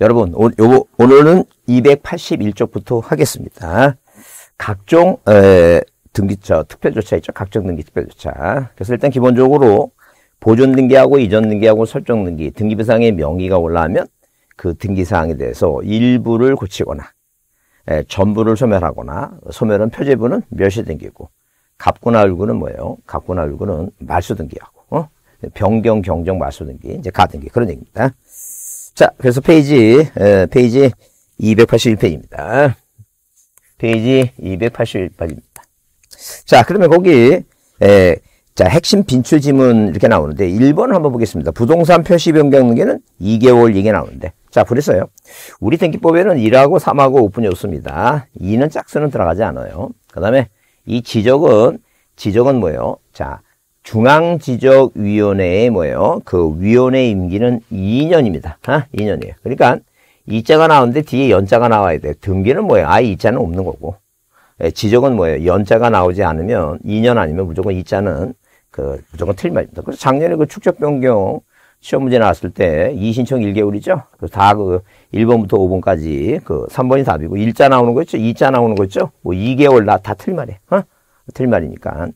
여러분, 오, 요, 오늘은 281쪽부터 하겠습니다. 각종 에, 등기차 특별조차 있죠. 각종 등기, 특별조차. 그래서 일단 기본적으로 보존 등기하고 이전 등기하고 설정 등기, 등기부상의 명의가 올라오면 그 등기사항에 대해서 일부를 고치거나 에, 전부를 소멸하거나 소멸은 표제부는 멸시 등기고 갑구나 을구는 뭐예요? 갑구나 을구는 말소 등기하고 어? 변경, 경정, 말소 등기, 이제 가 등기 그런 얘기입니다. 자, 그래서 페이지, 페이지 281페이지입니다. 페이지 281페이지입니다. 자, 그러면 거기, 에, 자, 핵심 빈출 지문 이렇게 나오는데 1번을 한번 보겠습니다. 부동산 표시 변경 등에는 2개월 이게 나오는데. 자, 그래서요. 우리 등기법에는 1하고 3하고 오픈이 없습니다. 2는 짝수는 들어가지 않아요. 그 다음에 이 지적은, 지적은 뭐예요? 자, 중앙지적위원회에 뭐예요? 그 위원회 임기는 2년입니다. 아, 2년이에요. 그러니까 이자가 나오는데 뒤에 연자가 나와야 돼. 등기는 뭐예요? 아예 이자는 없는 거고. 예, 지적은 뭐예요? 연자가 나오지 않으면 2년 아니면 무조건 이자는그 무조건 틀립니다. 그래서 작년에 그 축적 변경 시험 문제 나왔을 때 이신청 1개월이죠. 다그 1번부터 5번까지 그 3번이 그 답이고 1자 나오는 거 있죠? 2자 나오는 거 있죠? 뭐 2개월 다 틀말이에요. 어? 틀말이니까.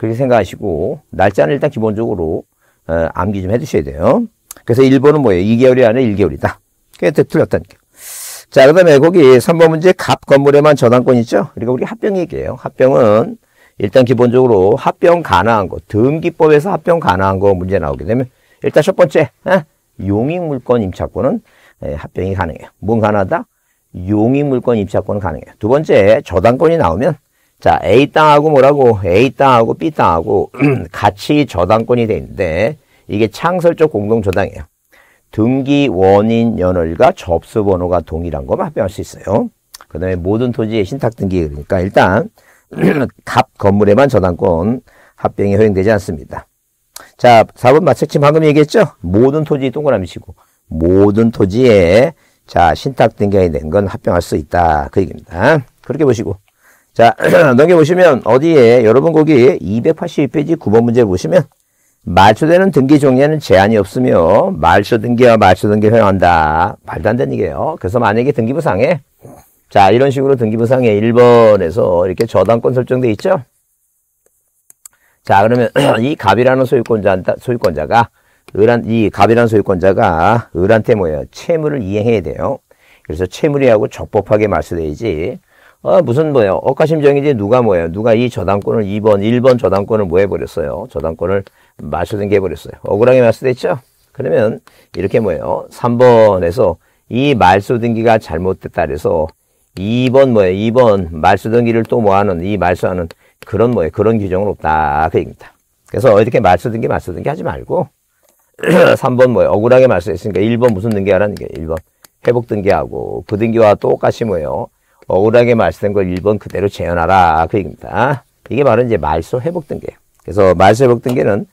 그렇게 생각하시고 날짜는 일단 기본적으로 어, 암기 좀 해두셔야 돼요. 그래서 1번은 뭐예요? 2개월이 안에 1개월이다. 그 틀렸다니까. 자, 그 다음에 거기 3번 문제 갑 건물에만 저당권 있죠? 그리고 그러니까 우리 합병 얘기예요. 합병은 일단 기본적으로 합병 가능한 거, 등기법에서 합병 가능한 거 문제 나오게 되면 일단 첫 번째, 에? 용익물권 임차권은 에, 합병이 가능해요. 뭔 가능하다? 용익물권 임차권은 가능해요. 두 번째, 저당권이 나오면 자, A 땅하고 뭐라고? A 땅하고 B 땅하고 같이 저당권이 돼 있는데 이게 창설적 공동 저당이에요. 등기 원인 연월과 접수 번호가 동일한 것만 합병할 수 있어요. 그다음에 모든 토지의 신탁 등기 그러니까 일단 갑 건물에만 저당권 합병이 허용되지 않습니다. 자, 4번 마책침 방금 얘기했죠? 모든 토지 동그라미 치고 모든 토지에 자 신탁 등기가 된 건 합병할 수 있다. 그 얘기입니다. 그렇게 보시고 자, 넘겨보시면 어디에 여러분 거기 282페이지 9번 문제 보시면 말초되는 등기 종류에는 제한이 없으며 말초 등기와 말초 등기 허용한다. 말도 안 되는 얘기예요. 그래서 만약에 등기부상에 자 이런 식으로 등기부상에 1번에서 이렇게 저당권 설정돼 있죠. 자 그러면 이 갑이라는 소유권자, 소유권자가 을한 이 갑이라는 소유권자가 을한테 뭐예요? 채무를 이행해야 돼요. 그래서 채무리하고 적법하게 말소되지 어, 무슨 뭐예요? 억가심정이지 누가 뭐예요? 누가 이 저당권을 2번, 1번 저당권을 뭐 해버렸어요? 저당권을 마수등기 해버렸어요. 억울하게 말수됐죠? 그러면 이렇게 뭐예요? 3번에서 이 말소등기가 잘못됐다 그래서 2번 뭐예요? 2번 말소등기를 또 뭐하는 이 말소하는 그런 뭐예요? 그런 규정은 없다 그 얘기입니다. 그래서 이렇게 말소등기 말소등기 하지 말고 3번 뭐예요? 억울하게 말소했으니까 1번 무슨 등기하라는 게 1번 회복등기하고 부등기와 똑같이 뭐예요? 억울하게 말씀한 걸 1번 그대로 재현하라 그 얘기입니다. 이게 바로 이제 말소 회복 등계 그래서 말소 회복 등계는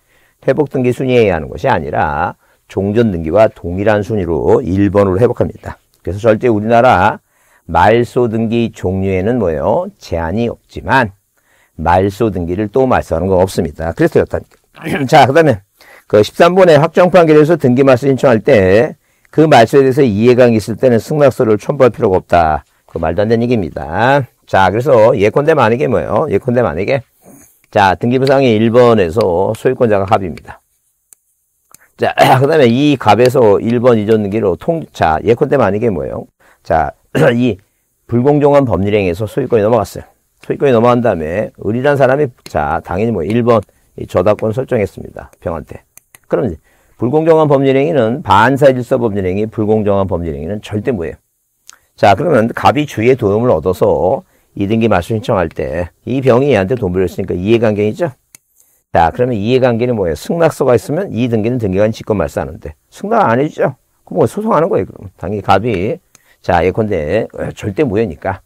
회복 등기 순위에 하는 것이 아니라 종전 등기와 동일한 순위로 1번으로 회복합니다. 그래서 절대 우리나라 말소 등기 종류에는 뭐예요? 제한이 없지만 말소 등기를 또 말소하는 건 없습니다. 그래서 그렇다니까. 자, 그 다음에 그 13번에 확정 판결에서 등기 말소 신청할 때 그 말소에 대해서 이해가 있을 때는 승낙서를 첨부할 필요가 없다. 그 말도 안 되는 얘기입니다. 자, 그래서 예컨대 만약에 뭐예요? 예컨대 만약에 자, 등기부상의 1번에서 소유권자가 갑입니다. 자, 그 다음에 이 갑에서 1번 이전 등기로 통, 자, 예컨대 만약에 뭐예요? 자, 이 불공정한 법률행위에서 소유권이 넘어갔어요. 소유권이 넘어간 다음에 을이란 사람이 자, 당연히 뭐 1번 저작권 설정했습니다. 병한테. 그럼 이제 불공정한 법률행위는 반사질서 법률행위, 불공정한 법률행위는 절대 뭐예요? 자, 그러면 갑이 주의 도움을 얻어서 이등기말춤 신청할 때 이 병이 얘한테 돈 빌렸으니까 이해관계이죠? 자, 그러면 이해관계는 뭐예요? 승낙서가 있으면 이등기는등기관 직권 말사하는데 승낙 안 해주죠? 그럼 뭐 소송하는 거예요, 그럼. 당연히 갑이 자, 예컨대 어, 절대 무효니까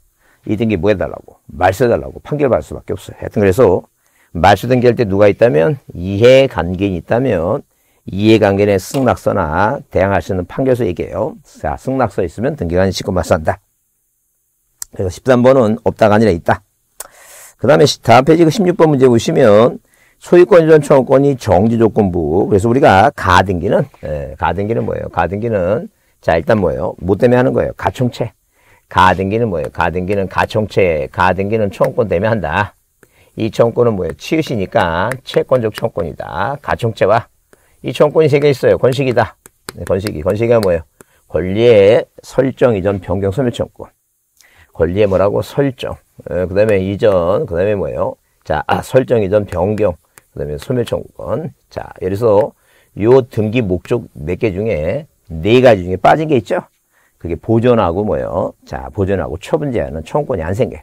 이등기뭐 해달라고? 말세달라고 판결받을 수밖에 없어요. 하여튼 그래서 말세 등기할 때 누가 있다면 이해관계인이 있다면 이해관계의 승낙서나 대항할 수 있는 판결서 얘기예요. 자, 승낙서 있으면 등기관이 신고마스 한다. 그래서 13번은 없다가 아니라 있다. 그 다음에 다음 페이지 16번 문제 보시면 소유권 이전 청구권이 정지 조건부. 그래서 우리가 가등기는 예, 가등기는 뭐예요? 가등기는 자 일단 뭐예요? 뭐 때문에 하는 거예요? 가총체. 가등기는 뭐예요? 가등기는 가총체. 가등기는 청구권 때문에 한다. 이 청구권은 뭐예요? 치읓시니까 채권적 청구권이다. 가총체와 이 정권이 세개 있어요. 권식이다. 네, 권식이. 권식이가 뭐예요? 권리의 설정 이전 변경 소멸 청구 권리의 뭐라고? 설정. 네, 어, 그 다음에 이전, 그 다음에 뭐예요? 자, 아, 설정 이전 변경. 그 다음에 소멸 청구권. 자, 여기서 요 등기 목적 몇개 네 중에 네 가지 중에 빠진 게 있죠? 그게 보존하고 뭐예요? 자, 보존하고 처분 제한은 청구권이 안 생겨.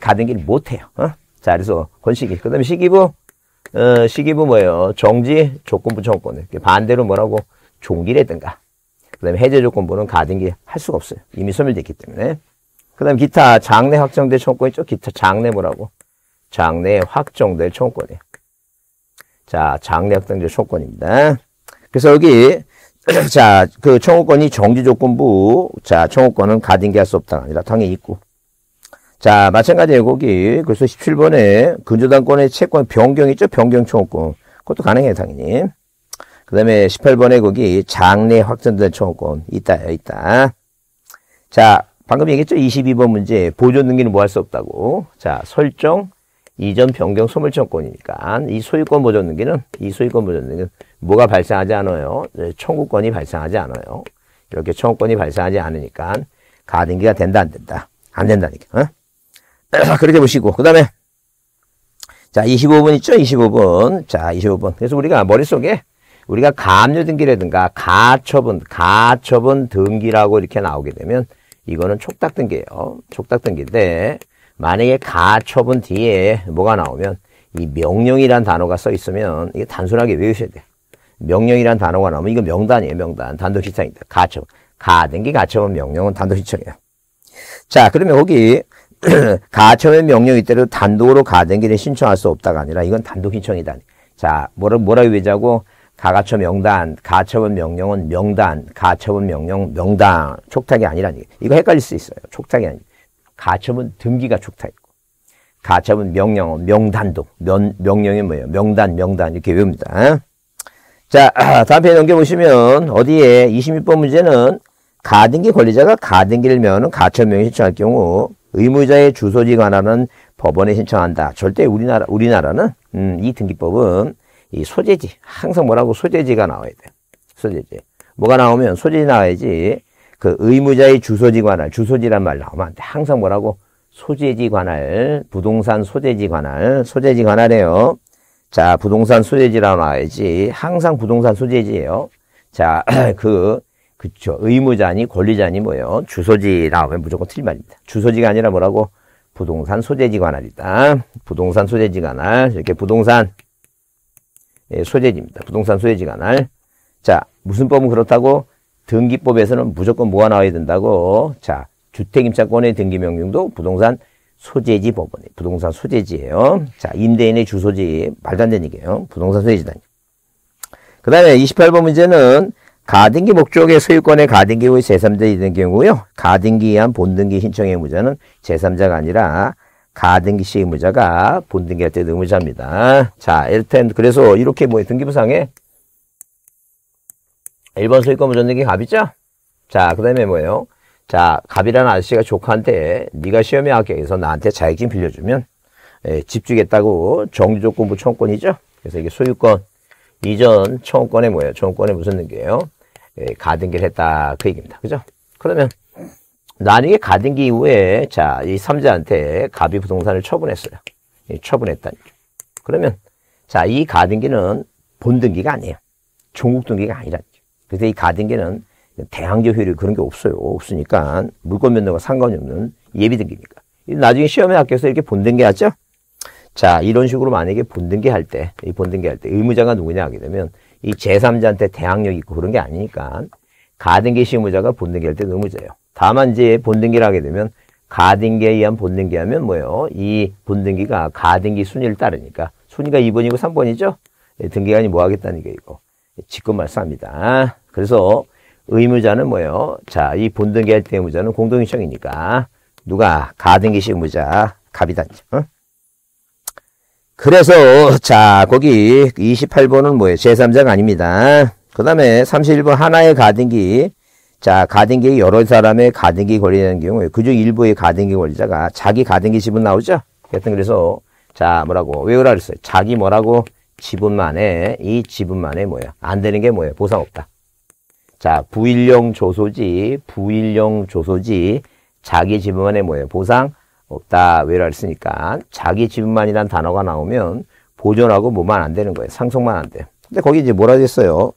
가등기를 못 해요. 어? 자, 그래서 권식이. 그 다음에 시기부 어, 시기부 뭐예요? 정지, 조건부 청구권. 반대로 뭐라고? 종기라든가. 그 다음에 해제 조건부는 가등기 할 수가 없어요. 이미 소멸됐기 때문에. 그 다음 에 기타 장래 확정될 청구권 있죠? 기타 장래 뭐라고? 장래 확정될 청구권이에요. 자, 장래 확정될 청구권입니다. 그래서 여기 자, 그 청구권이 정지 조건부. 자, 청구권은 가등기 할 수 없다가 아니라 당연히 있고. 자, 마찬가지예요, 거기. 그래서 17번에 근저당권의 채권 변경 있죠? 변경 청구권. 그것도 가능해요, 당연히. 그 다음에 18번에 거기 장례 확정된 청구권. 있다 있다. 자, 방금 얘기했죠? 22번 문제. 보존 등기는 뭐 할 수 없다고. 자, 설정, 이전 변경 소멸 청구권이니까 이 소유권 보존 등기는 이 소유권 보존 등기는 뭐가 발생하지 않아요? 네, 청구권이 발생하지 않아요. 이렇게 청구권이 발생하지 않으니까 가등기가 된다 안 된다? 안 된다니까. 어? 그렇게 보시고 그 다음에 자 25번 있죠 25번 자 25번 그래서 우리가 머릿속에 우리가 가압류 등기라든가 가처분 가처분 등기라고 이렇게 나오게 되면 이거는 촉탁 등기예요 촉탁 등기인데 만약에 가처분 뒤에 뭐가 나오면 이 명령이란 단어가 써 있으면 이게 단순하게 외우셔야 돼요 명령이란 단어가 나오면 이거 명단이에요 명단 단독 시청입니다 가처분 가등기 가처분 명령은 단독 시청이에요 자 그러면 거기 가처분 명령 이때로 단독으로 가등기를 신청할 수 없다가 아니라 이건 단독 신청이다. 자, 뭐라, 뭐라 외자고 가가처 명단, 가처분 명령은 명단, 가처분 명령 명단, 촉탁이 아니라는 게. 이거 헷갈릴 수 있어요. 촉탁이 아니라. 가처분 등기가 촉탁이고. 가처분 명령은 명단도. 명, 명령이 뭐예요? 명단, 명단 이렇게 외웁니다. 어? 자, 다음 페이지 넘겨보시면 어디에 26번 문제는 가등기 권리자가 가등기를 면은 가처분 명령 신청할 경우 의무자의 주소지 관한은 법원에 신청한다. 절대 우리나라, 우리나라는, 음, 이 등기법은 이 소재지. 항상 뭐라고 소재지가 나와야 돼. 소재지. 뭐가 나오면 소재지 나와야지. 그 의무자의 주소지 관할, 주소지란 말 나오면 안 돼. 항상 뭐라고? 소재지 관할, 부동산 소재지 관할, 소재지 관할이에요. 자, 부동산 소재지라고 나와야지. 항상 부동산 소재지예요. 자, 그 그쵸. 의무자니 권리자니 뭐예요. 주소지 나오면 무조건 틀린말입니다. 주소지가 아니라 뭐라고? 부동산 소재지 관할이다. 부동산 소재지 관할. 이렇게 부동산 예, 소재지입니다. 부동산 소재지 관할. 자, 무슨 법은 그렇다고? 등기법에서는 무조건 뭐가 나와야 된다고? 자, 주택임차권의 등기명령도 부동산 소재지 법원이 부동산 소재지예요. 자, 임대인의 주소지. 말도 안 되는 얘기예요. 부동산 소재지다. 그 다음에 28번 문제는 가등기 목적의 소유권의 가등기 의 제3자이 된 경우요. 가등기에 의한 본등기 신청의 의무자는 제3자가 아니라 가등기 시 의무자가 본등기할 때 의무자입니다. 자, 일단 그래서 이렇게 뭐 등기부상에 1번 소유권 무전등기 갑이죠? 자, 그 다음에 뭐예요? 자, 갑이라는 아저씨가 조카한테 네가 시험에 합격해서 나한테 자격증 빌려주면 예, 집 주겠다고 정조건부 청권이죠. 그래서 이게 소유권 이전 청원권의 뭐예요? 청원권의 무슨 등기예요? 예, 가등기를 했다 그 얘기입니다. 그죠? 그러면 나중에 가등기 이후에 자이 삼자한테 갑이 부동산을 처분했어요. 처분했다 그러면 자이 가등기는 본등기가 아니에요. 종국등기가 아니라 그래서 이 가등기는 대항제 효율 그런 게 없어요. 없으니까 물권 면허가 상관이 없는 예비등기니까. 나중에 시험에 합격해서 이렇게 본등기 하죠? 자 이런 식으로 만약에 본등기 할때이 본등기 할 때 의무자가 누구냐 하게 되면 이 제3자한테 대항력 있고 그런 게 아니니까 가등기 시무자가 본등기할 때의무자예요 다만 이제 본등기를 하게 되면 가등기에 의한 본등기 하면 뭐예요? 이 본등기가 가등기 순위를 따르니까 순위가 2번이고 3번이죠? 예, 등기관이 뭐 하겠다는 게 이거 직권 말사합니다. 그래서 의무자는 뭐예요? 자, 이 본등기 할 때 의무자는 공동인청이니까 누가 가등기 시무자 갑이다. 어? 그래서 자 거기 28번은 뭐예요? 제3장 아닙니다. 그 다음에 31번 하나의 가등기 자 가등기 여러 사람의 가등기 걸리는 경우에 그중 일부의 가등기 권리자가 자기 가등기 지분 나오죠? 하여튼 그래서 자 뭐라고 외우라 그랬어요. 자기 뭐라고 지분만에 이 지분만에 뭐예요? 안 되는 게 뭐예요? 보상 없다. 자 부일용 조소지 부일용 조소지 자기 지분만에 뭐예요? 보상 없다. 외라를 쓰니까 자기 지분만이란 단어가 나오면 보존하고 뭐만 안 되는 거예요. 상속만 안 돼요. 근데 거기 이제 뭐라 됐어요?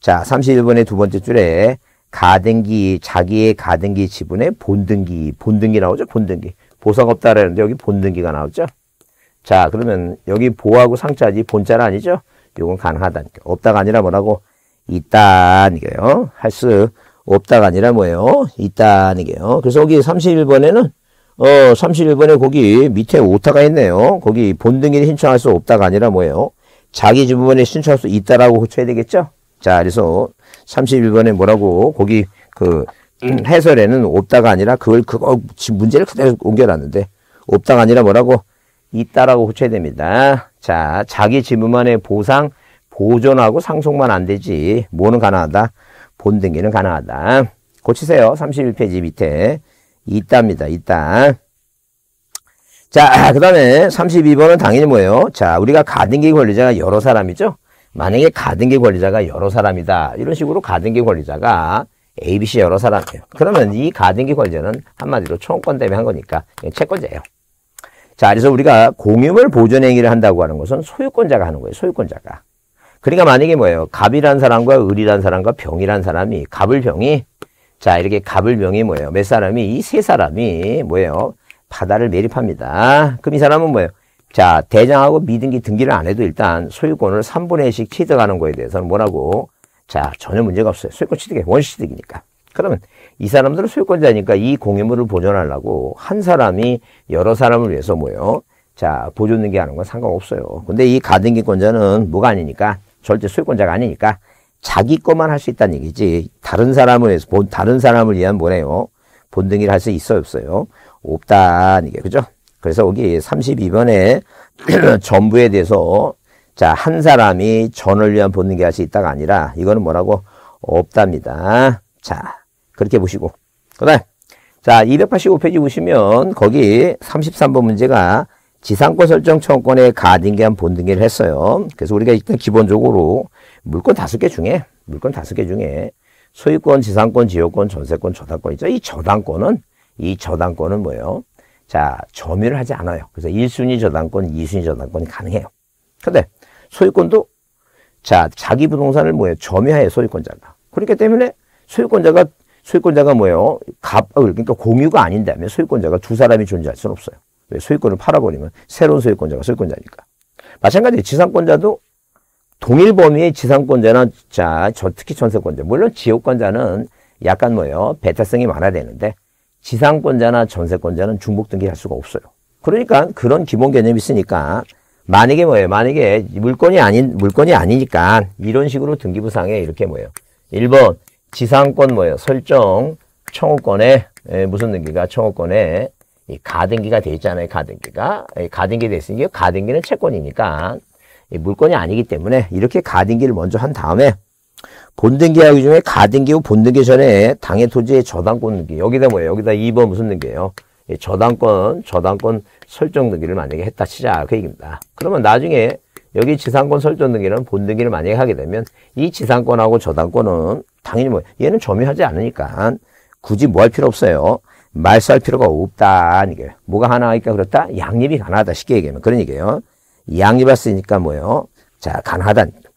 자, 31번의 두 번째 줄에 가등기, 자기의 가등기 지분의 본등기, 본등기 나오죠? 본등기. 보상 없다 라는데 여기 본등기가 나오죠? 자, 그러면 여기 보하고 상자지 본자는 아니죠? 이건 가능하다 없다가 아니라 뭐라고? 있다니까요. 할 수 없다가 아니라 뭐예요? 있다니까요. 그래서 여기 31번에는 어, 31번에 거기 밑에 오타가 있네요. 거기 본등기를 신청할 수 없다가 아니라 뭐예요? 자기 주문에 신청할 수 있다라고 고쳐야 되겠죠? 자, 그래서 31번에 뭐라고 거기 그 음. 해설에는 없다가 아니라 그걸 그거 문제를 그대로 옮겨놨는데 없다가 아니라 뭐라고 있다라고 고쳐야 됩니다. 자, 자기 지문만의 보상, 보존하고 상속만 안 되지. 뭐는 가능하다? 본등기는 가능하다. 고치세요. 31페이지 밑에. 있답니다. 있다. 자, 그 다음에 32번은 당연히 뭐예요? 자, 우리가 가등기 권리자가 여러 사람이죠? 만약에 가등기 권리자가 여러 사람이다. 이런 식으로 가등기 권리자가 ABC 여러 사람이에요. 그러면 이 가등기 권리자는 한마디로 청권 때문에 한 거니까 채권자예요. 자, 그래서 우리가 공유물 보존 행위를 한다고 하는 것은 소유권자가 하는 거예요. 소유권자가. 그러니까 만약에 뭐예요? 갑이란 사람과 을이란 사람과 병이란 사람이 갑을 병이 자, 이렇게 갑을 명이 뭐예요? 몇 사람이? 이 세 사람이 뭐예요? 바다를 매립합니다. 그럼 이 사람은 뭐예요? 자, 대장하고 미등기 등기를 안 해도 일단 소유권을 3분의 1씩 취득하는 거에 대해서는 뭐라고? 자, 전혀 문제가 없어요. 소유권 취득이 원시 취득이니까. 그러면 이 사람들은 소유권자니까 이 공유물을 보존하려고 한 사람이 여러 사람을 위해서 뭐예요? 자, 보존등기 하는 건 상관없어요. 근데 이 가등기권자는 뭐가 아니니까 절대 소유권자가 아니니까 자기 것만 할 수 있다는 얘기지. 다른 사람을 위해서, 본 다른 사람을 위한 뭐네요. 본등기를 할 수 있어요, 없어요? 없다는 게 그죠? 그래서 여기 32번에 전부에 대해서 자, 한 사람이 전을 위한 본등기할 수 있다가 아니라 이거는 뭐라고? 없답니다. 자, 그렇게 보시고. 그다음 자, 285페이지 보시면 거기 33번 문제가 지상권 설정 청권에 가등기한 본등기를 했어요. 그래서 우리가 일단 기본적으로 물권 다섯 개 중에 물권 다섯 개 중에 소유권, 지상권, 지역권, 전세권, 저당권 있죠. 이 저당권은 이 저당권은 뭐예요? 자, 점유를 하지 않아요. 그래서 1순위 저당권, 2순위 저당권이 가능해요. 근데 소유권도 자, 자기 부동산을 뭐예요? 점유해 하 소유권자가. 그렇기 때문에 소유권자가 소유권자가 뭐예요? 갑 어, 그러니까 공유가 아닌다면 소유권자가 두 사람이 존재할 수는 없어요. 왜 소유권을 팔아버리면 새로운 소유권자가 소유권자니까. 마찬가지 지상권자도 동일 범위의 지상권자는 자, 저 특히 전세권자, 물론 지역권자는 약간 뭐예요? 배타성이 많아야 되는데 지상권자나 전세권자는 중복 등기할 수가 없어요. 그러니까 그런 기본 개념이 있으니까 만약에 뭐예요? 만약에 물건이 아닌 물건이 아니니까 이런 식으로 등기부상에 이렇게 뭐예요? 1번 지상권 뭐예요? 설정 청구권에 예, 무슨 등기가 청구권에 이 가등기가 돼 있잖아요. 가등기가 가등기 돼 있으니까 가등기는 채권이니까 물건이 아니기 때문에 이렇게 가등기를 먼저 한 다음에 본등기 하기 중에 가등기 후 본등기 전에 당해 토지의 저당권 등기 여기다 뭐예요? 여기다 2번 무슨 등기예요? 저당권, 저당권 설정 등기를 만약에 했다 치자 그 얘기입니다. 그러면 나중에 여기 지상권 설정 등기는 본등기를 만약에 하게 되면 이 지상권하고 저당권은 당연히 뭐 얘는 점유하지 않으니까 굳이 뭐 할 필요 없어요. 말살 필요가 없다. 이게 뭐가 하나니까 그렇다? 양립이 가능하다. 쉽게 얘기하면 그런 얘기예요. 양이봤으니까 뭐예요? 자, 가능하다니까.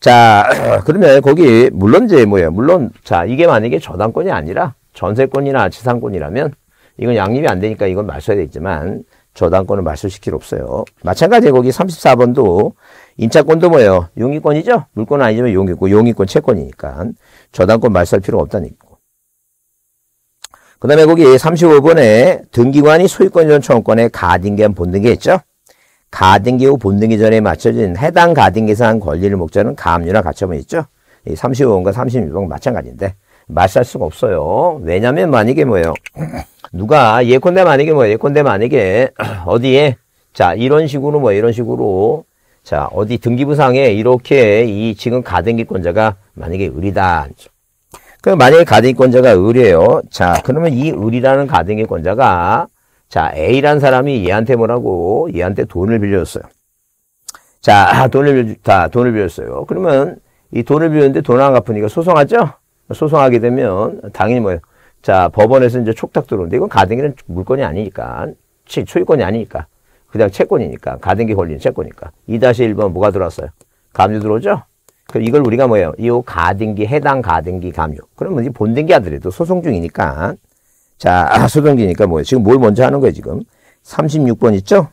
자, 그러면 거기, 물론 이제 뭐예요? 물론, 자, 이게 만약에 저당권이 아니라 전세권이나 지상권이라면 이건 양립이 안 되니까 이건 말소야 되지만 저당권을 말소시킬 필요 없어요. 마찬가지에 거기 34번도 임차권도 뭐예요? 용의권이죠? 물권은 아니지만 용의권, 용의권 채권이니까 저당권 말소할 필요가 없다니그 다음에 거기 35번에 등기관이 소유권 전청권에 가등기한 본등기 있죠? 가등기후 본등기 전에 맞춰진 해당 가등기상 권리를 목적으로 가압류나 가처분 있죠. 이 35번과 36번 마찬가지인데 말살 수가 없어요. 왜냐면 만약에 뭐예요. 누가 예컨대 만약에 뭐예요. 예컨대 만약에 어디에 자 이런 식으로 뭐 이런 식으로 자 어디 등기부상에 이렇게 이 지금 가등기권자가 만약에 의리다. 그럼 만약에 가등기권자가 의뢰예요. 자 그러면 이 의리라는 가등기권자가 자, A란 사람이 얘한테 뭐라고? 얘한테 돈을 빌려줬어요. 자, 아, 돈을 빌다 돈을 빌렸어요. 그러면 이 돈을 빌렸는데 돈 안 갚으니까 소송하죠? 소송하게 되면 당연히 뭐예요? 자, 법원에서 이제 촉탁 들어오는데 이건 가등기는 물건이 아니니까. 치, 소유권이 아니니까. 그냥 채권이니까. 가등기 걸린 채권이니까. 2-1번 뭐가 들어왔어요? 감유 들어오죠? 그럼 이걸 우리가 뭐예요? 이 가등기, 해당 가등기 감유. 그러면 이제 본등기 하더라도 소송 중이니까 자, 수동기니까 뭐예요? 지금 뭘 먼저 하는 거예요, 지금? 36번 있죠?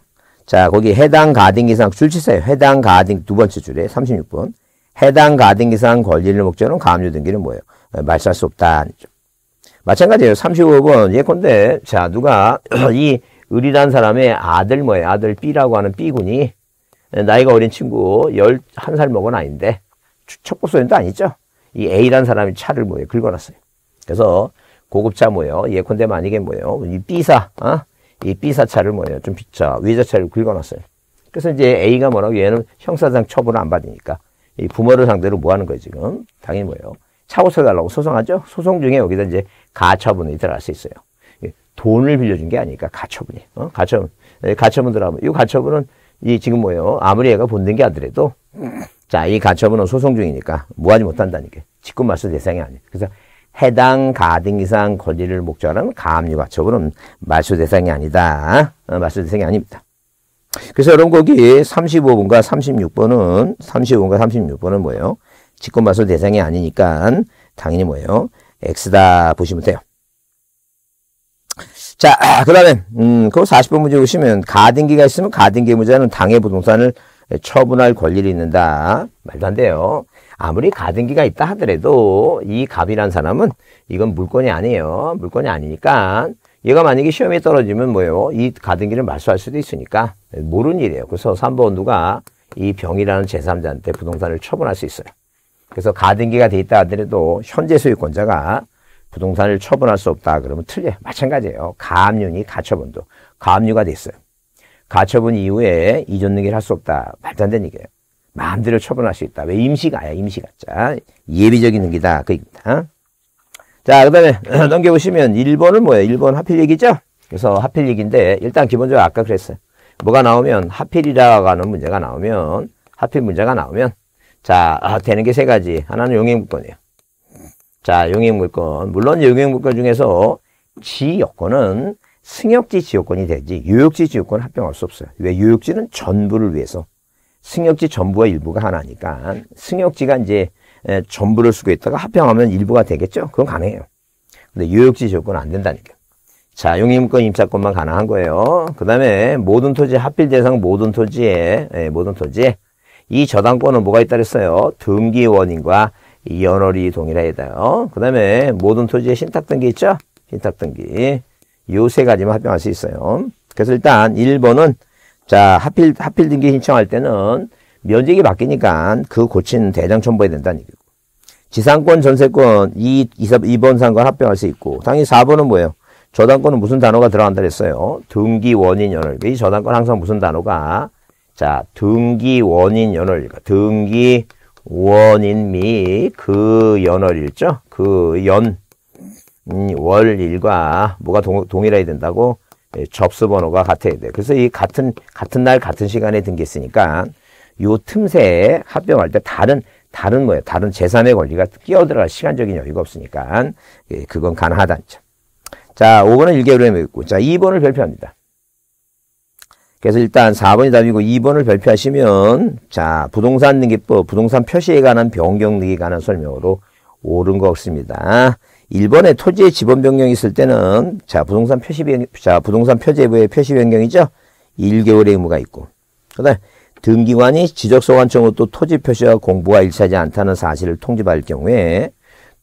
자, 거기 해당 가등 이상 줄치세요. 해당 가등 두 번째 줄에 36번. 해당 가등 이상 권리를 목적으로 가압류 등기는 뭐예요? 어, 말살 수 없다. 마찬가지예요. 35번. 예컨대 자, 누가 이 의리란 사람의 아들 뭐예요? 아들 B라고 하는 B군이 나이가 어린 친구 11살 먹은 아인데 척보소년도 아니죠? 이 A란 사람이 차를 뭐예요? 긁어놨어요. 그래서 고급차 뭐예요? 예컨대 만약에 뭐예요? 이 B사, 어? 이 B사 차를 뭐예요? 좀 자, 위자차를 긁어놨어요. 그래서 이제 A가 뭐라고 얘는 형사상 처분을안 받으니까 이 부모를 상대로 뭐 하는 거예요, 지금? 당연히 뭐예요? 차고쳐달라고 소송하죠? 소송 중에 여기다 이제 가처분이 들어갈 수 있어요. 돈을 빌려준 게 아니니까 가처분이. 어? 가처분. 예, 가처분 들어가면, 이 가처분은 이 지금 뭐예요? 아무리 얘가 본된 게 아니더라도 자, 이 가처분은 소송 중이니까 뭐 하지 못한다니까 직권 말소 대상이 아니에요. 그래서 해당 가등 이상 권리를 목적으로 하는 가압류 가처분은 말소 대상이 아니다. 어, 말소 대상이 아닙니다. 그래서 여러분 거기 35번과 36번은 35번과 36번은 뭐예요? 직권 말소 대상이 아니니까 당연히 뭐예요? X다 보시면 돼요. 자, 그 다음에, 음, 그 40번 문제 보시면, 가등기가 있으면 가등기 무자는 당해 부동산을 처분할 권리를 있는다. 말도 안 돼요. 아무리 가등기가 있다 하더라도 이 갑이란 사람은 이건 물건이 아니에요. 물건이 아니니까 얘가 만약에 시험에 떨어지면 뭐예요? 이 가등기를 말소할 수도 있으니까 모르는 일이에요. 그래서 3번 누가 이 병이라는 제3자한테 부동산을 처분할 수 있어요. 그래서 가등기가 돼 있다 하더라도 현재 소유권자가 부동산을 처분할 수 없다 그러면 틀려요. 마찬가지예요. 가압류니 가처분도 가압류가 됐어요 가처분 이후에 이전 등기를 할 수 없다. 말도 안 되는 얘기예요. 마음대로 처분할 수 있다. 왜 임시가야, 임시가자 예비적인 행위다. 그 얘기입니다. 자, 그 다음에 넘겨보시면 1번은 뭐예요? 1번 하필 얘기죠? 그래서 하필 얘기인데 일단 기본적으로 아까 그랬어요. 뭐가 나오면 하필이라고 하는 문제가 나오면 하필 문제가 나오면 자, 아, 되는 게 세 가지. 하나는 용행물권이에요. 자, 용행물권. 물론 용행물권 중에서 지여권은 승역지 지여권이 되지 유역지 지역권 합병할 수 없어요. 왜? 유역지는 전부를 위해서 승역지 전부와 일부가 하나니까 승역지가 이제 전부를 쓰고 있다가 합병하면 일부가 되겠죠. 그건 가능해요. 근데 유역지 조건은 안 된다니까. 자, 용임권, 임차권만 가능한 거예요. 그 다음에 모든 토지, 합필 대상 모든 토지에, 예, 모든 토지에 이 저당권은 뭐가 있다 그랬어요? 등기 원인과 연월이 동일하다요. 그 다음에 모든 토지에 신탁등기 있죠? 신탁등기. 요 세 가지만 합병할 수 있어요. 그래서 일단 1번은 자, 하필, 하필 등기 신청할 때는 면적이 바뀌니까 그 고친 대장 첨부해야 된다는 얘기고. 지상권, 전세권, 이 2번 상권 합병할 수 있고. 당연히 4번은 뭐예요? 저당권은 무슨 단어가 들어간다 그랬어요? 등기 원인 연월. 이 저당권 항상 무슨 단어가? 자, 등기 원인 연월. 그러니까 등기 원인 및 그 연월일죠? 그 연, 음, 월일과 뭐가 동, 동일해야 된다고? 예, 접수 번호가 같아야 돼. 그래서 이 같은 같은 날 같은 시간에 등기했으니까 요 틈새에 합병할 때 다른 다른 뭐예 다른 재산의 권리가 끼어들어갈 시간적인 여유가 없으니까 예, 그건 가능하다. 자, 5번은 1개월에 매고 자, 2번을 발표합니다. 그래서 일단 4번이 답이고 2번을 발표하시면 자, 부동산 등기법, 부동산 표시에 관한 변경 등기에 관한 설명으로 옳은 거 없습니다. 일본에 토지의 지번 변경이 있을 때는 자 부동산 표시 변경, 자 부동산 표제부의 표시 변경이죠. 1개월의 의무가 있고 그다음 등기관이 지적소관청으로 또 토지 표시와 공부가 일치하지 않다는 사실을 통지받을 경우에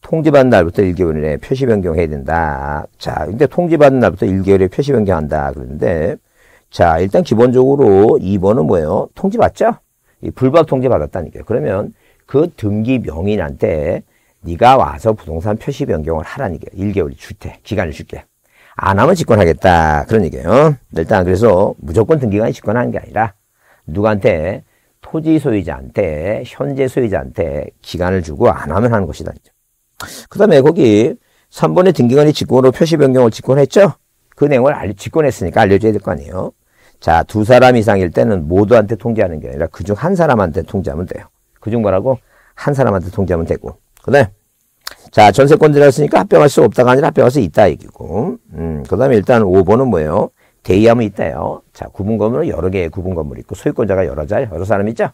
통지받은 날부터 1개월 이내 표시 변경해야 된다. 자, 근데 통지받은 날부터 1개월에 표시 변경한다. 그런데 자, 일단 기본적으로 2번은 뭐예요? 통지받죠? 불법 통지받았다니까요. 그러면 그 등기 명인한테 네가 와서 부동산 표시 변경을 하라는 얘기예요. 1개월 주택 기간을 줄게. 안 하면 집권하겠다 그런 얘기예요. 일단 그래서 무조건 등기관이 집권하는 게 아니라 누구한테 토지 소유자한테 현재 소유자한테 기간을 주고 안 하면 하는 것이다. 그 다음에 거기 3번에 등기관이 직권으로 표시 변경을 직권했죠? 그 내용을 알, 직권했으니까 알려줘야 될 거 아니에요. 자, 두 사람 이상일 때는 모두한테 통지하는 게 아니라 그 중 한 사람한테 통지하면 돼요. 그중 뭐라고? 한 사람한테 통지하면 되고. 그다음 에자 전세권자라 했으니까 합병할 수 없다가 아니라 합병할 수 있다 얘기고 음, 그 다음에 일단 5번은 뭐예요? 대의함이 있다요. 자 구분 건물은 여러 개의 구분 건물이 있고 소유권자가 여러 자 여러 사람 있죠?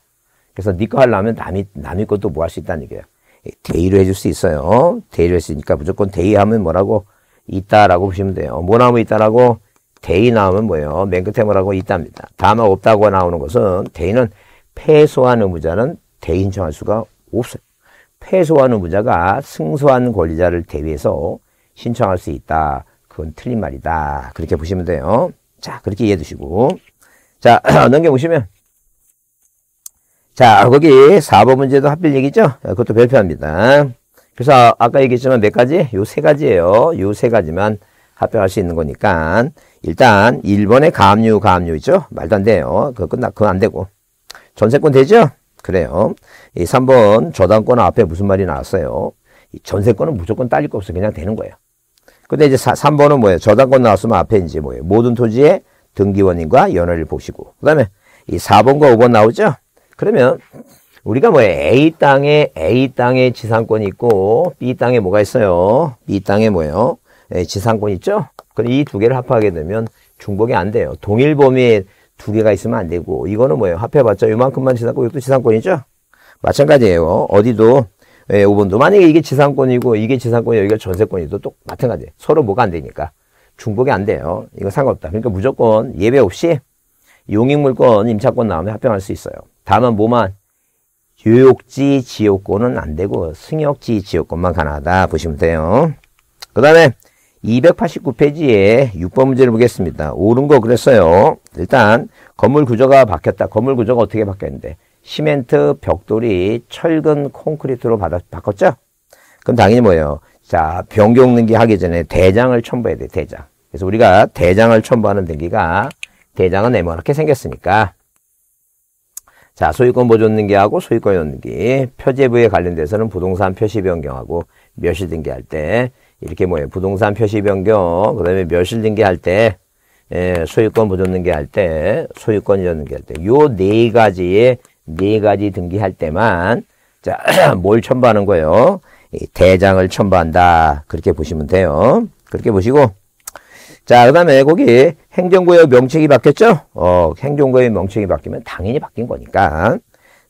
그래서 네거 하려면 남이 남이 것도 뭐 할 수 있다는 얘기예요. 예, 대의로 해줄 수 있어요. 대의로 했으니까 무조건 대의하면 뭐라고? 있다라고 보시면 돼요. 뭐 나오면 있다라고? 대의 나오면 뭐예요? 맨 끝에 뭐라고? 있답니다. 다만 없다고 나오는 것은 대의는 패소한 의무자는 대인 정할 수가 없어요. 패소하는 부자가 승소한 권리자를 대비해서 신청할 수 있다. 그건 틀린 말이다. 그렇게 보시면 돼요. 자, 그렇게 이해해 두시고. 자, 넘겨보시면. 자, 거기 4번 문제도 합필 얘기죠? 그것도 별표합니다. 그래서 아까 얘기했지만 몇 가지? 요 세 가지예요. 요 세 가지만 합병할 수 있는 거니까 일단 1번의 가압류, 가압류 있죠? 말도 안 돼요. 그거 끝나, 그건 안 되고. 전세권 되죠? 그래요. 이 3번 저당권 앞에 무슨 말이 나왔어요? 전세권은 무조건 딸릴 거 없어. 그냥 되는 거예요. 근데 이제 3, 번은 뭐예요? 저당권 나왔으면 앞에 이제 뭐예요? 모든 토지의 등기원인과 연월일 보시고. 그 다음에 이 4번과 5번 나오죠? 그러면 우리가 뭐예요? A 땅에, A 땅에 지상권이 있고, B 땅에 뭐가 있어요? B 땅에 뭐예요? 예, 지상권 있죠? 그럼 이 두 개를 합하게 되면 중복이 안 돼요. 동일 범위의 두 개가 있으면 안 되고 이거는 뭐예요? 합해봤자 이만큼만 지상권, 이것도 지상권이죠? 마찬가지예요. 어디도 예, 5번도 만약에 이게 지상권이고 이게 지상권이 여기가 전세권이도 또 마찬가지예요. 서로 뭐가 안 되니까 중복이 안 돼요. 이거 상관없다. 그러니까 무조건 예외 없이 용익물권, 임차권 나오면 합병할 수 있어요. 다만 뭐만 교육지 지역권은 안 되고 승역지 지역권만 가능하다 보시면 돼요. 그 다음에 289페이지에 6번 문제를 보겠습니다. 옳은 거 그랬어요. 일단 건물 구조가 바뀌었다. 건물 구조가 어떻게 바뀌었는데 시멘트, 벽돌이 철근, 콘크리트로 받아, 바꿨죠? 그럼 당연히 뭐예요? 자, 변경 등기하기 전에 대장을 첨부해야 돼, 대장. 그래서 우리가 대장을 첨부하는 등기가 대장은 네모나게 생겼으니까 자, 소유권 보존 등기하고 소유권 등기, 표제부에 관련돼서는 부동산 표시 변경하고 몇시 등기할 때 이렇게 뭐예요? 부동산 표시 변경, 그 다음에 멸실 등기할 때, 예, 소유권 보존 등기할 때, 소유권 이전 등기할 때, 요 네 가지, 에네 가지 등기할 때만, 자, 뭘 첨부하는 거예요? 대장을 첨부한다. 그렇게 보시면 돼요. 그렇게 보시고, 자, 그 다음에 거기 행정구역 명칭이 바뀌었죠? 어, 행정구역 명칭이 바뀌면 당연히 바뀐 거니까,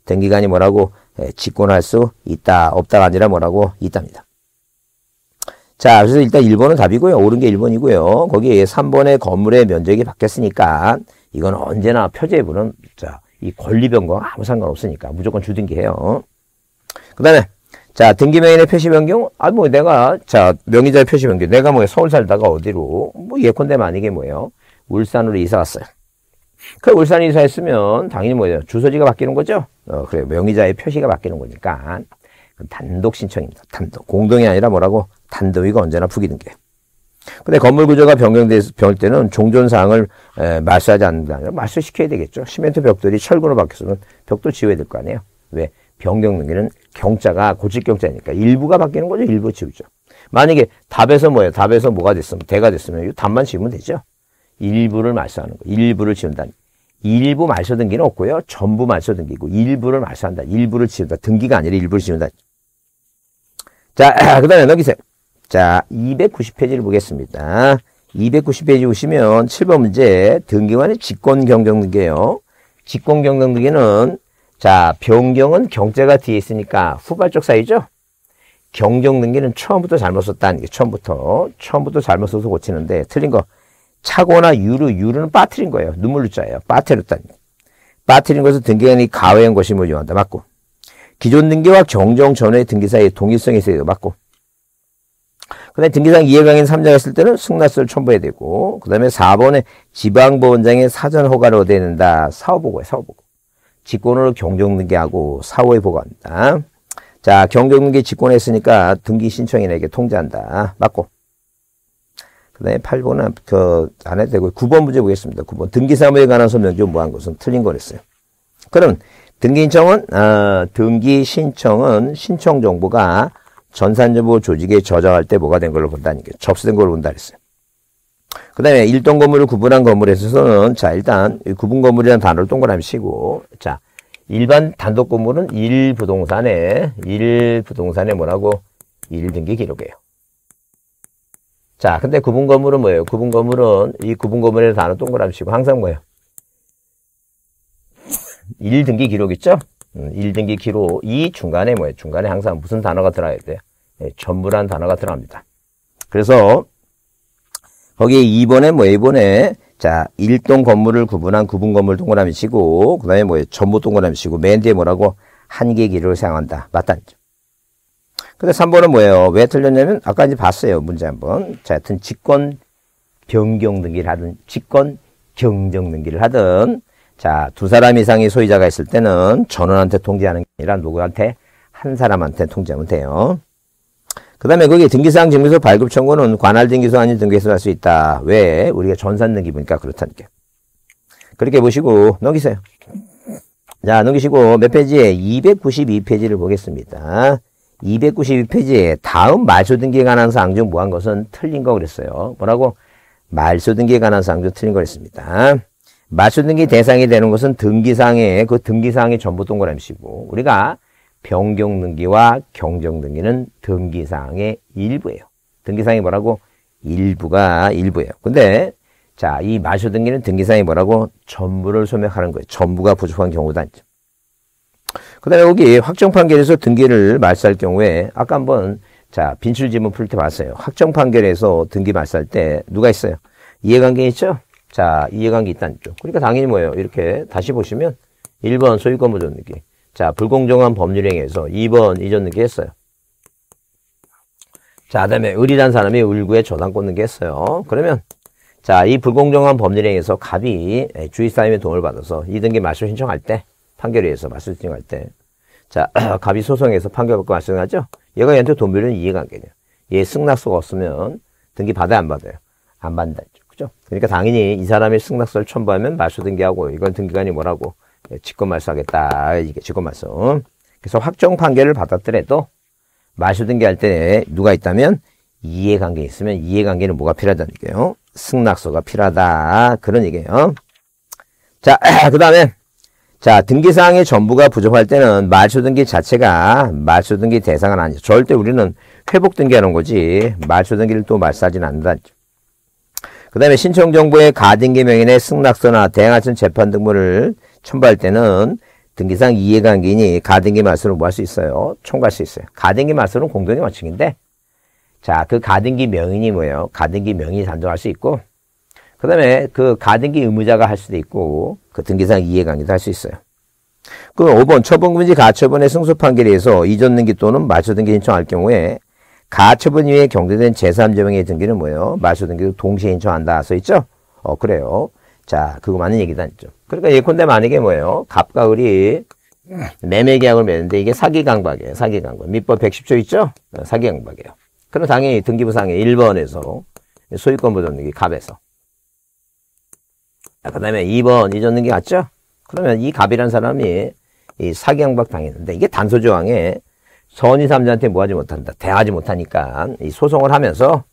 등기관이 뭐라고, 예, 직권할 수 있다, 없다가 아니라 뭐라고, 있답니다. 자, 그래서 일단 1번은 답이고요. 옳은 게 1번이고요. 거기에 3번의 건물의 면적이 바뀌었으니까 이건 언제나 표제부는 자, 이권리변경 아무 상관없으니까 무조건 주등기해요. 그 다음에 자, 등기명인의 표시 변경? 아, 뭐 내가 자, 명의자의 표시 변경. 내가 뭐 서울 살다가 어디로 뭐 예컨대 만약에 뭐예요? 울산으로 이사 왔어요. 그 울산 이사했으면 당연히 뭐예요? 주소지가 바뀌는 거죠. 어, 그래 명의자의 표시가 바뀌는 거니까. 단독 신청입니다. 단독. 공동이 아니라 뭐라고? 단독이가 언제나 부기등기예요. 근데 건물 구조가 변경될 때는 종전 사항을 에, 말소하지 않는다. 말소시켜야 되겠죠. 시멘트 벽돌이 철근으로 바뀌었으면 벽돌 지워야 될 거 아니에요. 왜? 변경 등기는 경자가 고칠 경자니까 일부가 바뀌는 거죠. 일부 지우죠. 만약에 답에서 뭐예요? 답에서 뭐가 됐으면 대가 됐으면 이 답만 지우면 되죠. 일부를 말소하는 거. 일부를 지운다니. 일부 말소 등기는 없고요. 전부 말소 등기고 일부를 말소한다. 일부를 지운다. 등기가 아니라 일부를 지운다. 자, 그 다음에 넘기세요. 자, 290페이지를 보겠습니다. 290페이지 보시면 7번 문제 등기관의 직권경정등기예요. 직권경정등기는 자, 변경은 경제가 뒤에 있으니까 후발적 사이죠. 경정등기는 처음부터 잘못 썼다는 게 처음부터 처음부터 잘못 써서 고치는데 틀린 거 차고나 유류 유류는 빠트린 거예요. 눈물로 짜예요. 빠트렸다는 게. 빠트린 것은 등기관이 가외한 것이을 요한다. 맞고. 기존 등기와 경정 전후의 등기 사의 동일성에 있어야 맞고 그 다음에 등기상 이해관계인 3장 했을 때는 승낙서를 첨부해야 되고 그 다음에 4번에 지방보원장의 사전 허가를 얻어야 된다. 사후보고에 사후보고. 직권으로 경정등기하고 사후에 보고한다. 자 경정등기 직권했으니까 등기 신청인에게 통지한다. 맞고. 그 다음에 8번은 그안 해도 되고 9번 문제 보겠습니다. 9번 등기사무에 관한 설명 좀 뭐한 것은 틀린 거랬어요. 그럼 등기 신청은 어, 등기 신청은 신청 정보가 전산정보 조직에 저장할 때 뭐가 된 걸로 본다는 게 접수된 걸로 본다 그랬어요. 그 다음에 일동 건물을 구분한 건물에 있어서는 자 일단 구분 건물이라는 단어를 동그라미 치고 자 일반 단독 건물은 일부동산에 일부동산에 뭐라고 일등기 기록이에요. 자 근데 구분 건물은 뭐예요? 구분 건물은 이 구분 건물에 단어 동그라미 치고 항상 뭐예요? 1등기 기록 있죠? 1등기 음, 기록이 중간에 뭐예요? 중간에 항상 무슨 단어가 들어야 돼요? 예, 전부란 단어가 들어갑니다. 그래서 거기에 2번에 뭐 1번에 자, 1동 건물을 구분한 구분 건물 동그라미 치고 그다음에 뭐예요? 전부 동그라미 치고 맨 뒤에 뭐라고 한개 기록을 사용한다. 맞다죠. 근데 3번은 뭐예요? 왜 틀렸냐면 아까 이제 봤어요. 문제 한번. 자, 하여튼 직권 변경 등기를 하든 직권 경정 등기를 하든 자, 두 사람 이상의 소유자가 있을 때는 전원한테 통지하는 게 아니라 누구한테? 한 사람한테 통지하면 돼요. 그 다음에 거기 등기사항 증명서 발급 청구는 관할 등기소 아닌 등기소에 할수 있다. 왜? 우리가 전산 등기부니까 그렇다니까. 그렇게 보시고 넘기세요. 자, 넘기시고 몇 페이지에? 292페이지를 보겠습니다. 292페이지에 다음 말소 등기에 관한 사항 중 무한 것은 틀린 거 그랬어요. 뭐라고? 말소 등기에 관한 사항 중 틀린 거 그랬습니다. 마수등기 대상이 되는 것은 등기상의그등기상의 그 전부 동그라미시고 우리가 변경등기와 경정등기는 등기상의 일부예요. 등기상이 뭐라고? 일부가 일부예요. 근데 자, 이 마수등기는 등기상이 뭐라고? 전부를 소멸하는 거예요. 전부가 부족한 경우도 아니죠. 그 다음에 여기 확정 판결에서 등기를 말살 경우에 아까 한번 자, 빈출 지문 풀 때 봤어요. 확정 판결에서 등기 말살 때 누가 있어요? 이해관계 있죠? 자, 이해관계 있다는 쪽. 그러니까 당연히 뭐예요? 이렇게 다시 보시면 1번 소유권 보존 느끼. 자, 불공정한 법률행위에서 2번 이전 느끼 했어요. 자, 그다음에 을이란 사람이 을구에 저당권 느끼 했어요. 그러면 자, 이 불공정한 법률행위에서 갑이 예, 주의 사임의 도움을 받아서 이등기 말소 신청할 때 판결에 의해서 말소 신청할 때 자, 갑이 소송에서 판결받고 말소하죠. 얘가 얘한테 돈 빌리는 이해관계냐. 얘 승낙서가 없으면 등기 받아야 안 받아요? 안 받는다. 것이죠. 그러니까 당연히 이 사람이 승낙서를 첨부하면 말소 등기하고 이건 등기관이 뭐라고 예, 직권 말소하겠다. 이게 직권 말소. 그래서 확정 판결을 받았더라도 말소 등기할 때 누가 있다면 이해관계 있으면 이해관계는 뭐가 필요하다는 얘기예요. 승낙서가 필요하다. 그런 얘기예요. 자, 그 다음에 자 등기사항의 전부가 부족할 때는 말소등기 자체가 말소등기 대상은 아니죠. 절대 우리는 회복등기하는 거지 말소등기를 또 말소하지는 않는다. 그 다음에 신청정보에 가등기 명인의 승낙서나 대항하천 재판 등본을 첨부할 때는 등기상 이해관계인이 가등기 말소를 뭐할 수 있어요? 총괄할 수 있어요. 가등기 말소는 공동의 원춤인데 자, 그 가등기 명인이 뭐예요? 가등기 명인이 단정할 수 있고 그 다음에 그 가등기 의무자가 할 수도 있고 그 등기상 이해관계도 할 수 있어요. 그 5번 처분금지 가처분의 승소 판결에 의해서 이전 등기 또는 마초 등기 신청할 경우에 가처분 이 위에 경제된 제3자명의 등기는 뭐예요? 말소 등기도 동시에 인정한다 써있죠? 어 그래요. 자 그거 많은 얘기도 아니죠. 그러니까 예컨대 만약에 뭐예요? 갑과 을이 매매 계약을 맺는데 이게 사기 강박이에요. 사기 강박. 민법 110조 있죠? 어, 사기 강박이에요. 그럼 당연히 등기부상에 1번에서 소유권 보존 등기 갑에서 아, 그 다음에 2번 이전 등기 같죠? 그러면 이 갑이란 사람이 이 사기 강박 당했는데 이게 단소 조항에 선의 삼자한테 뭐하지 못한다. 대하지 못하니까 이 소송을 하면서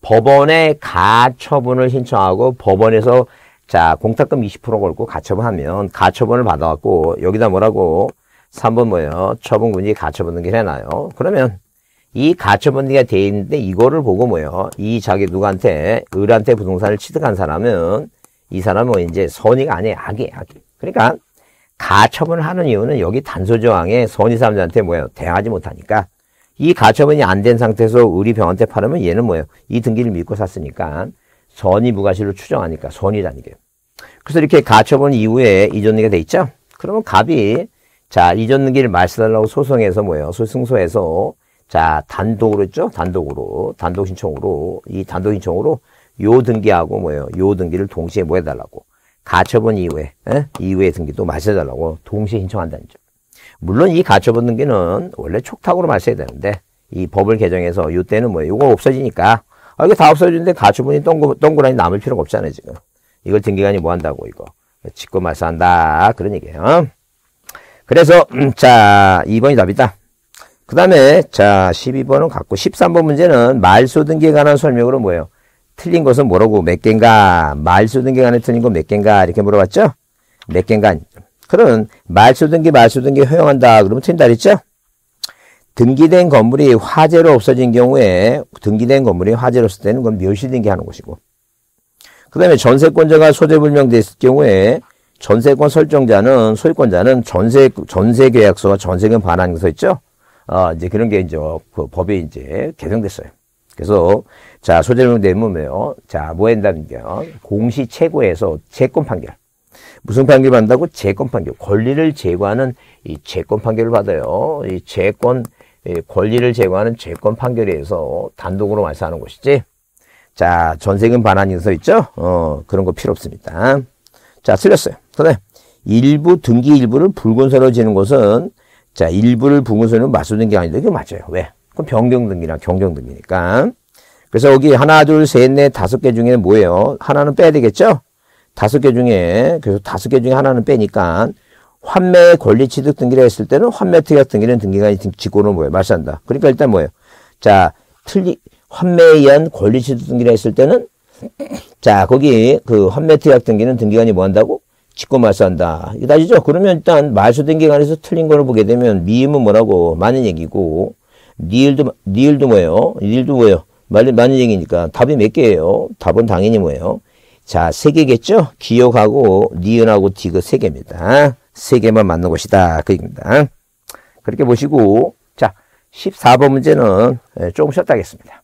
법원에 가처분을 신청하고 법원에서 자 공탁금 20% 걸고 가처분하면 가처분을 받아왔고 여기다 뭐라고 3번 뭐예요? 처분금지 가처분 등기를 해놔요. 그러면 이 가처분 등기가 돼 있는데 이거를 보고 뭐예요? 이 자기 누구한테 을한테 부동산을 취득한 사람은 이 사람은 뭐 이제 선의가 아니에요. 악이에요. 악이. 그러니까 가처분을 하는 이유는 여기 단소 조항에선이 사람들한테 뭐예요? 대항하지 못하니까 이 가처분이 안 된 상태에서 우리 병한테 원 팔으면 얘는 뭐예요? 이 등기를 믿고 샀으니까 선이무가실로 추정하니까 선이라는 게. 그래서 이렇게 가처분 이후에 이전등기가 돼 있죠? 그러면 갑이 자 이전등기를 말씀달라고 소송해서 뭐예요? 소송소에서 자 단독으로 했죠 단독으로 단독 신청으로 이 단독 신청으로 요 등기하고 뭐예요? 요 등기를 동시에 뭐 해달라고 가처분 이후에 에? 이후에 등기도 마셔달라고 동시에 신청한다는 점. 물론 이 가처분 등기는 원래 촉탁으로 마셔야 되는데 이 법을 개정해서 이때는 뭐 이거 없어지니까 아, 이거 다 없어지는데 가처분이 동그, 동그라니 남을 필요가 없잖아요 지금. 이걸 등기관이 뭐 한다고 이거 직권 말소한다 그런 얘기예요. 어? 그래서 음, 자 2번이 답이다. 그 다음에 자 12번은 갖고 13번 문제는 말소 등기에 관한 설명으로 뭐예요? 틀린 것은 뭐라고 몇 개인가 말소등기 간에 틀린 건 몇 개인가 이렇게 물어봤죠? 몇 개인가 그럼 말소등기 말소등기 허용한다 그러면 틀린다 그랬죠? 등기된 건물이 화재로 없어진 경우에 등기된 건물이 화재로 없을 때는 건 멸실등기 하는 것이고 그 다음에 전세권자가 소재불명됐을 경우에 전세권 설정자는 소유권자는 전세 전세 계약서와 전세금 반환서 그 있죠. 아 이제 그런 게 이제 어, 그 법에 이제 개정됐어요. 그래서 자, 소재명 내무매요. 자, 뭐 한다는겨? 공시 최고에서 채권 판결. 무슨 판결 받는다고? 채권 판결. 권리를 제거하는 이채권 판결을 받아요. 이채권이 권리를 제거하는 채권 판결에 의해서 단독으로 말사하는 것이지. 자, 전세금 반환 인서 있죠? 어, 그런 거 필요 없습니다. 자, 틀렸어요. 그다음 일부 등기 일부를 불건설로 지는 것은 자, 일부를 불건설로 맞서는 게아니데 그게 맞아요. 왜? 그럼 변경 등기랑 경정 등기니까. 그래서 여기 하나, 둘, 셋, 넷, 다섯 개 중에는 뭐예요? 하나는 빼야 되겠죠? 다섯 개 중에, 그래서 다섯 개 중에 하나는 빼니까 환매 권리 취득 등기를 했을 때는 환매 특약 등기는 등기관이 직권으로 뭐예요? 말산다 그러니까 일단 뭐예요? 자, 틀리, 환매에 의한 권리 취득 등기를 했을 때는 자, 거기 그 환매 특약 등기는 등기관이 뭐 한다고? 직권 말소한다. 이게 다시죠? 그러면 일단 말소 등기관에서 틀린 거를 보게 되면 미음은 뭐라고? 많은 얘기고 니을도 니을도 뭐예요? 니을도 뭐예요? 만일행이니까 답이 몇 개예요? 답은 당연히 뭐예요? 자, 세 개겠죠? 기억하고 니은하고 디귿 세 개입니다. 세 개만 맞는 것이다. 그 얘기입니다. 그렇게 보시고 자, 14번 문제는 예, 조금 쉬었다 하겠습니다.